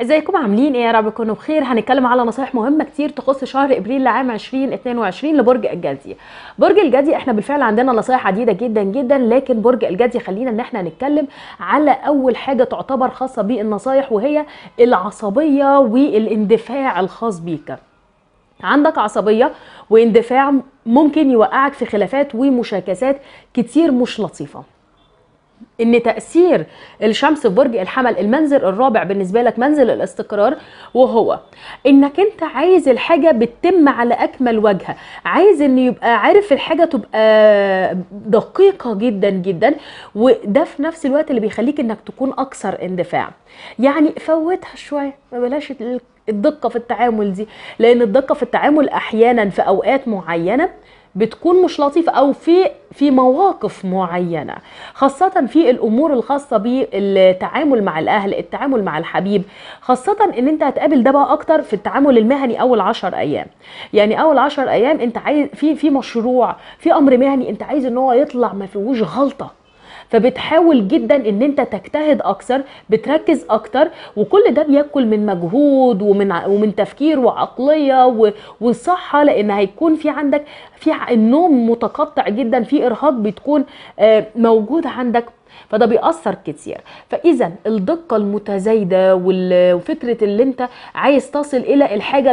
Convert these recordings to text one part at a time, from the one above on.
ازيكم عاملين ايه يا رب تكونوا بخير هنتكلم على نصايح مهمه كتير تخص شهر ابريل لعام 2022 لبرج الجدي برج الجدي احنا بالفعل عندنا نصايح عديده جدا جدا لكن برج الجدي خلينا ان احنا نتكلم على اول حاجه تعتبر خاصه بالنصايح وهي العصبيه والاندفاع الخاص بيك عندك عصبيه واندفاع ممكن يوقعك في خلافات ومشاكسات كتير مش لطيفه ان تاثير الشمس في برج الحمل المنزل الرابع بالنسبه لك منزل الاستقرار وهو انك انت عايز الحاجه بتتم على اكمل وجه عايز ان يبقى عارف الحاجه تبقى دقيقه جدا جدا وده في نفس الوقت اللي بيخليك انك تكون اكثر اندفاع يعني فوتها شويه ما بلاش الدقه في التعامل دي لان الدقه في التعامل احيانا في اوقات معينه بتكون مش لطيفه او في في مواقف معينه خاصه في الامور الخاصه بالتعامل مع الاهل التعامل مع الحبيب خاصه ان انت هتقابل ده بقى اكتر في التعامل المهني اول عشر ايام يعني اول عشر ايام انت عايز في في مشروع في امر مهني انت عايز ان هو يطلع ما فيهوش غلطه فبتحاول جدا ان انت تجتهد اكثر بتركز اكتر وكل ده بياكل من مجهود ومن ومن تفكير وعقليه وصحه لان هيكون في عندك في النوم متقطع جدا في ارهاق بتكون آه، موجود عندك فده بيأثر كتير فإذا الدقة المتزايدة وفكرة اللي انت عايز تصل إلى الحاجة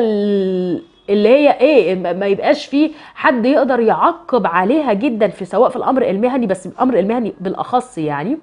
اللي هي ايه ما يبقاش فيه حد يقدر يعقب عليها جدا في سواء في الامر المهني بس الامر المهني بالاخص يعني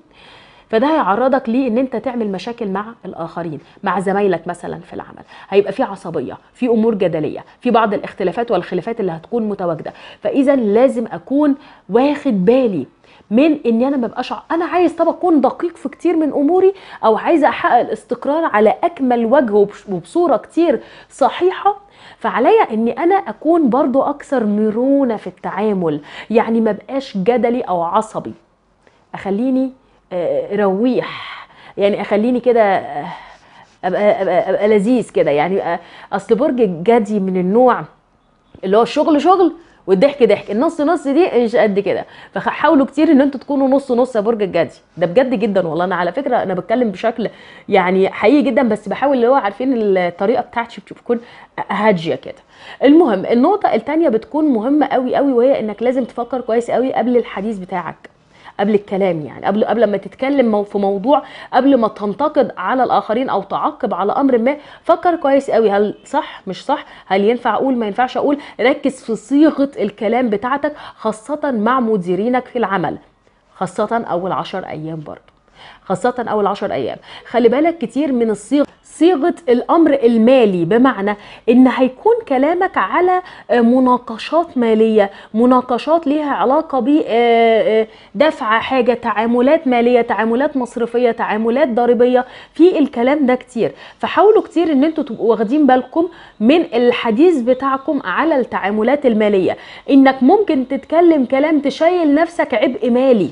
فده هيعرضك ليه ان انت تعمل مشاكل مع الاخرين مع زمايلك مثلا في العمل هيبقى في عصبيه في امور جدليه في بعض الاختلافات والخلافات اللي هتكون متواجده فاذا لازم اكون واخد بالي من ان انا ما ابقاش انا عايز طب اكون دقيق في كتير من اموري او عايزه احقق الاستقرار على اكمل وجه وبصوره كتير صحيحه فعليا اني انا اكون برضو اكثر مرونه في التعامل يعني ما بقاش جدلي او عصبي اخليني رويح يعني اخليني كده ابقى ابقى, أبقى لذيذ كده يعني اصل برج الجدي من النوع اللي هو الشغل شغل والضحك ضحك النص نص دي مش قد كده فحاولوا كتير ان انتوا تكونوا نص نص يا برج الجدي ده بجد جدا والله انا على فكره انا بتكلم بشكل يعني حقيقي جدا بس بحاول اللي هو عارفين الطريقه بتاعتي بتكون هاديه كده المهم النقطه الثانيه بتكون مهمه قوي قوي وهي انك لازم تفكر كويس قوي قبل الحديث بتاعك قبل الكلام يعني قبل قبل ما تتكلم في موضوع قبل ما تنتقد على الاخرين او تعقب على امر ما فكر كويس قوي هل صح مش صح هل ينفع اقول ما ينفعش اقول ركز في صيغه الكلام بتاعتك خاصه مع مديرينك في العمل خاصه اول عشر ايام برضه خاصة أول عشر أيام خلي بالك كتير من الصيغ صيغه الامر المالي بمعنى ان هيكون كلامك على آه، مناقشات ماليه مناقشات ليها علاقه بدفع آه، آه، حاجه تعاملات ماليه تعاملات مصرفيه تعاملات ضريبيه في الكلام ده كتير فحاولوا كتير ان انتوا تبقوا واخدين بالكم من الحديث بتاعكم على التعاملات الماليه انك ممكن تتكلم كلام تشيل نفسك عبء مالي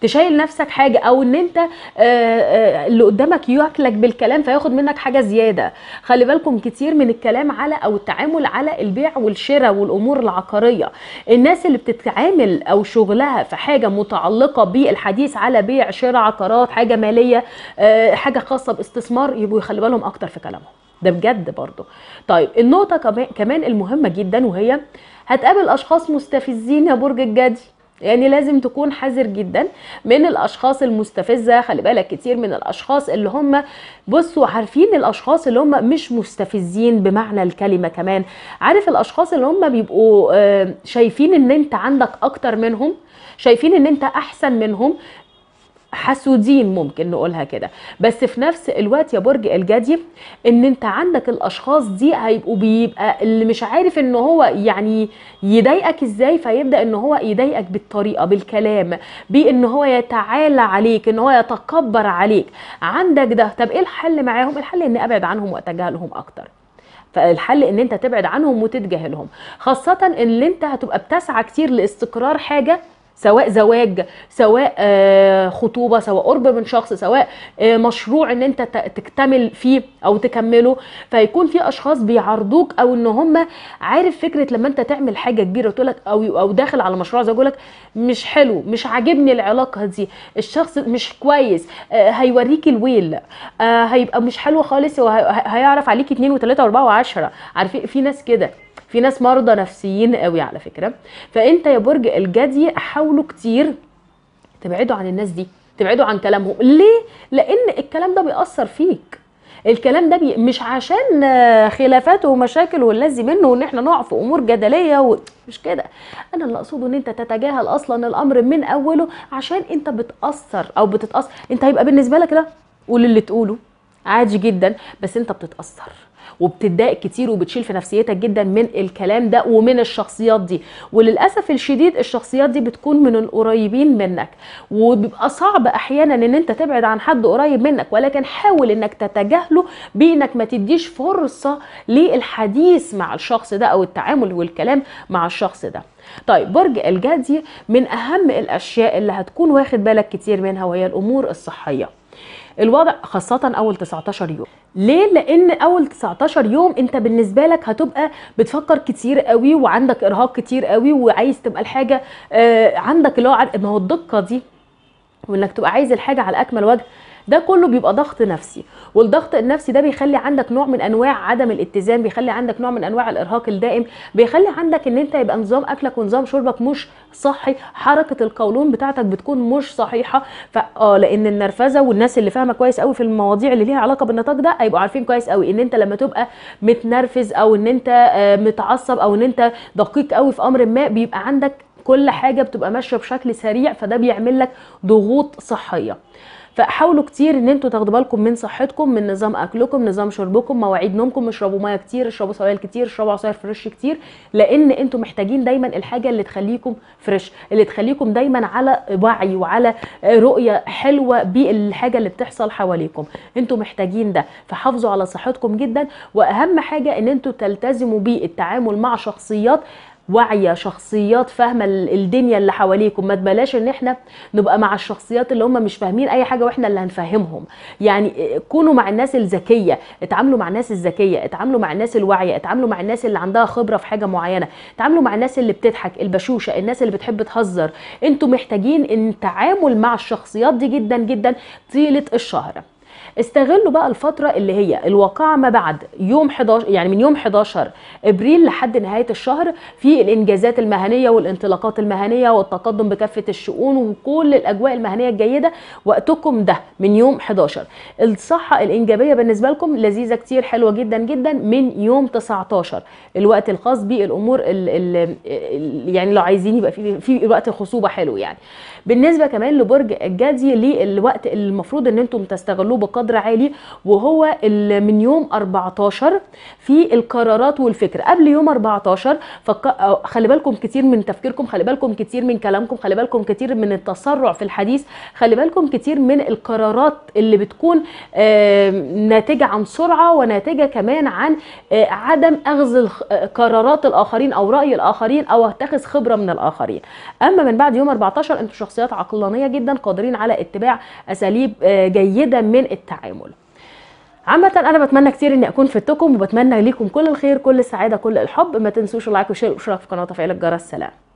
تشيل نفسك حاجه او ان انت آه، آه، اللي قدامك ياكلك بالكلام فياخد منك حاجه زياده خلي بالكم كتير من الكلام على او التعامل على البيع والشراء والامور العقاريه الناس اللي بتتعامل او شغلها في حاجه متعلقه بالحديث على بيع شراء عقارات حاجه ماليه آه، حاجه خاصه باستثمار يبقوا يخلي بالهم اكتر في كلامهم ده بجد برضه طيب النقطه كمان المهمه جدا وهي هتقابل اشخاص مستفزين يا برج الجدي يعني لازم تكون حذر جدا من الاشخاص المستفزه خلي بالك كتير من الاشخاص اللي هم بصوا عارفين الاشخاص اللي هم مش مستفزين بمعنى الكلمه كمان عارف الاشخاص اللي هم بيبقوا آه، شايفين ان انت عندك اكتر منهم شايفين ان انت احسن منهم حسودين ممكن نقولها كده بس في نفس الوقت يا برج الجدي ان انت عندك الاشخاص دي هيبقوا بيبقى اللي مش عارف ان هو يعني يضايقك ازاي فيبدا ان هو يضايقك بالطريقه بالكلام بان هو يتعالى عليك ان هو يتكبر عليك عندك ده طب ايه الحل معاهم الحل ان ابعد عنهم واتجاهلهم اكتر فالحل ان انت تبعد عنهم وتتجاهلهم خاصه ان انت هتبقى بتسعى كتير لاستقرار حاجه سواء زواج سواء آه، خطوبه سواء قرب من شخص سواء آه، مشروع ان انت تكتمل فيه او تكمله فيكون في اشخاص بيعارضوك او ان هم عارف فكره لما انت تعمل حاجه كبيره تقول لك او او داخل على مشروع زي لك مش حلو مش عاجبني العلاقه دي الشخص مش كويس آه، هيوريك الويل هيبقى مش حلو خالص وهيعرف عليك اتنين وتلاتة واربعة وعشرة و10 عارفين في ناس كده في ناس مرضى نفسيين قوي على فكره فانت يا برج الجدي حاولوا كتير تبعدوا عن الناس دي تبعدوا عن كلامهم ليه لان الكلام ده بيأثر فيك الكلام ده بي... مش عشان خلافات ومشاكل واللذي منه وان احنا نقع في امور جدليه و... مش كده انا اللي اقصده ان انت تتجاهل اصلا الامر من اوله عشان انت بتاثر او بتتاثر انت هيبقى بالنسبه لك لا قول اللي تقوله عادي جدا بس انت بتتاثر وبتتضايق كتير وبتشيل في نفسيتك جدا من الكلام ده ومن الشخصيات دي وللاسف الشديد الشخصيات دي بتكون من القريبين منك وبيبقى صعب احيانا ان انت تبعد عن حد قريب منك ولكن حاول انك تتجاهله بانك ما تديش فرصه للحديث مع الشخص ده او التعامل والكلام مع الشخص ده طيب برج الجدي من اهم الاشياء اللي هتكون واخد بالك كتير منها وهي الامور الصحيه الوضع خاصه اول 19 يوم ليه لان اول 19 يوم انت بالنسبه لك هتبقى بتفكر كتير قوي وعندك ارهاق كتير قوي وعايز تبقى الحاجه آه، عندك اللي هو ما هو الدقه دي وانك تبقى عايز الحاجه على اكمل وجه ده كله بيبقى ضغط نفسي والضغط النفسي ده بيخلي عندك نوع من انواع عدم الاتزان بيخلي عندك نوع من انواع الارهاق الدائم بيخلي عندك ان انت يبقى نظام اكلك ونظام شربك مش صحي حركه القولون بتاعتك بتكون مش صحيحه فاه لان النرفزه والناس اللي فاهمه كويس قوي في المواضيع اللي ليها علاقه بالنطاق ده هيبقوا عارفين كويس قوي ان انت لما تبقى متنرفز او ان انت آه، متعصب او ان انت دقيق قوي في امر ما بيبقى عندك كل حاجه بتبقى ماشيه بشكل سريع فده بيعمل لك ضغوط صحيه فحاولوا كتير ان انتوا تاخدوا بالكم من صحتكم من نظام اكلكم نظام شربكم مواعيد نومكم اشربوا ميه كتير اشربوا سوائل كتير اشربوا عصاير فريش كتير لان انتوا محتاجين دايما الحاجه اللي تخليكم فريش اللي تخليكم دايما على وعي وعلى رؤيه حلوه بالحاجه اللي بتحصل حواليكم انتوا محتاجين ده فحافظوا على صحتكم جدا واهم حاجه ان انتوا تلتزموا بالتعامل مع شخصيات واعيه شخصيات فاهمه الدنيا اللي حواليكم ما تبلاش ان احنا نبقى مع الشخصيات اللي هم مش فاهمين اي حاجه واحنا اللي هنفهمهم يعني آه، كونوا مع الناس الذكيه اتعاملوا مع الناس الذكيه اتعاملوا مع الناس الواعيه اتعاملوا مع الناس اللي عندها خبره في حاجه معينه اتعاملوا مع الناس اللي بتضحك البشوشه الناس اللي بتحب تهزر انتوا محتاجين ان التعامل مع الشخصيات دي جدا جدا طيله الشهر استغلوا بقى الفتره اللي هي الواقعه ما بعد يوم 11 يعني من يوم 11 ابريل لحد نهايه الشهر في الانجازات المهنيه والانطلاقات المهنيه والتقدم بكافه الشؤون وكل الاجواء المهنيه الجيده وقتكم ده من يوم 11 الصحه الانجابيه بالنسبه لكم لذيذه كتير حلوه جدا جدا من يوم 19 الوقت الخاص بالامور يعني لو عايزين يبقى في في وقت خصوبه حلو يعني بالنسبه كمان لبرج الجدي للوقت اللي المفروض ان انتم تستغلوه بقدر بقدر عالي وهو من يوم 14 في القرارات والفكر قبل يوم 14 فك... خلي بالكم كتير من تفكيركم خلي بالكم كتير من كلامكم خلي بالكم كتير من التسرع في الحديث خلي بالكم كتير من القرارات اللي بتكون آه، ناتجه عن سرعه وناتجه كمان عن آه، عدم اخذ آه، قرارات الاخرين او راي الاخرين او اتخذ خبره من الاخرين اما من بعد يوم 14 أنتم شخصيات عقلانيه جدا قادرين على اتباع اساليب جيده من التعامل عامة أنا بتمنى كتير إني أكون فدتكم وبتمنى ليكم كل الخير كل السعادة كل الحب ما تنسوش اللايك والشير والاشتراك في قناة وتفعيل الجرس سلام